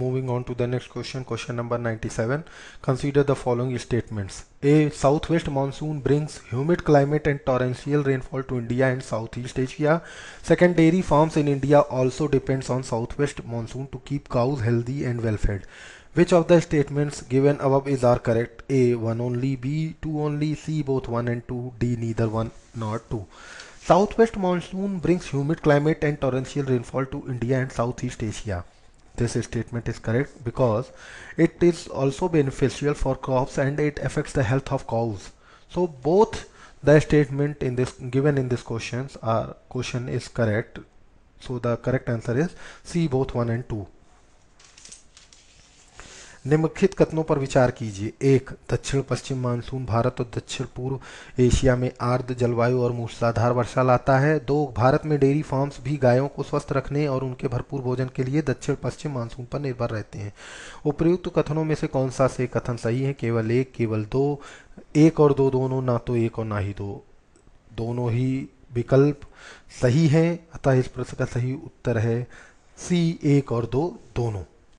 Moving on to the next question, question number 97. Consider the following statements. A southwest monsoon brings humid climate and torrential rainfall to India and Southeast Asia. Second, dairy farms in India also depends on southwest monsoon to keep cows healthy and well fed. Which of the statements given above is are correct? A. 1 only, B. 2 only, C. Both 1 and 2, D. Neither 1 nor 2. Southwest monsoon brings humid climate and torrential rainfall to India and Southeast Asia this statement is correct because it is also beneficial for crops and it affects the health of cows so both the statement in this given in this questions are question is correct so the correct answer is c both 1 and 2 निम्नलिखित कथनों पर विचार कीजिए एक दक्षिण पश्चिम monsoon Bharat और दक्षिण पूर्व एशिया में आर्द्र जलवायु और मूसलाधार वर्षा लाता है दो भारत में डेयरी फार्म्स भी गायों को स्वस्थ रखने और उनके भरपूर भोजन के लिए दक्षिण पश्चिम मानसून पर निर्भर रहते हैं उपयुक्त कथनों में से कौन सा से कथन सही है केवल एक केवल दो एक और दो दोनों ना तो एक और ना ही दो दोनों ही विकल्प सही हैं अतः इस प्रश्न का सही उत्तर है सी एक और दो दोनों